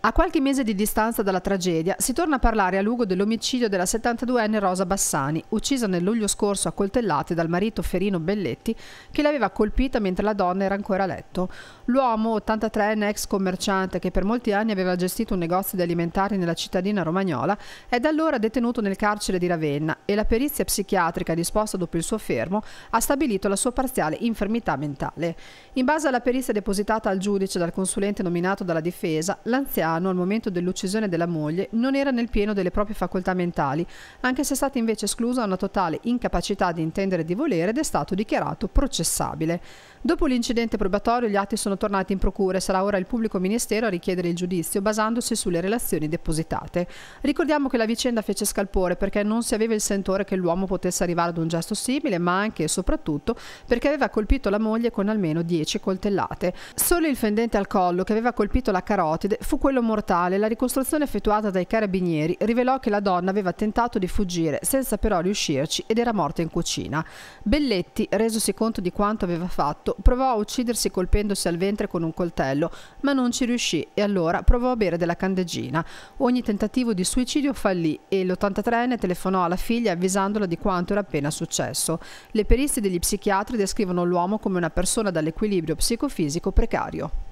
A qualche mese di distanza dalla tragedia si torna a parlare a Lugo dell'omicidio della 72enne Rosa Bassani, uccisa nel luglio scorso a coltellate dal marito Ferino Belletti che l'aveva colpita mentre la donna era ancora a letto. L'uomo, 83enne ex commerciante che per molti anni aveva gestito un negozio di alimentari nella cittadina romagnola, è da allora detenuto nel carcere di Ravenna e la perizia psichiatrica disposta dopo il suo fermo ha stabilito la sua parziale infermità mentale. In base alla perizia depositata al giudice dal consulente nominato dalla difesa, l'anziano Graziano al momento dell'uccisione della moglie non era nel pieno delle proprie facoltà mentali, anche se è stata invece esclusa una totale incapacità di intendere e di volere ed è stato dichiarato processabile. Dopo l'incidente probatorio gli atti sono tornati in procura e sarà ora il pubblico ministero a richiedere il giudizio basandosi sulle relazioni depositate. Ricordiamo che la vicenda fece scalpore perché non si aveva il sentore che l'uomo potesse arrivare ad un gesto simile, ma anche e soprattutto perché aveva colpito la moglie con almeno 10 coltellate. Solo il fendente al collo che aveva colpito la carotide fu quello coltello mortale, la ricostruzione effettuata dai carabinieri rivelò che la donna aveva tentato di fuggire senza però riuscirci ed era morta in cucina. Belletti, resosi conto di quanto aveva fatto, provò a uccidersi colpendosi al ventre con un coltello, ma non ci riuscì e allora provò a bere della candeggina. Ogni tentativo di suicidio fallì e l'83enne telefonò alla figlia avvisandola di quanto era appena successo. Le periste degli psichiatri descrivono l'uomo come una persona dall'equilibrio psicofisico precario.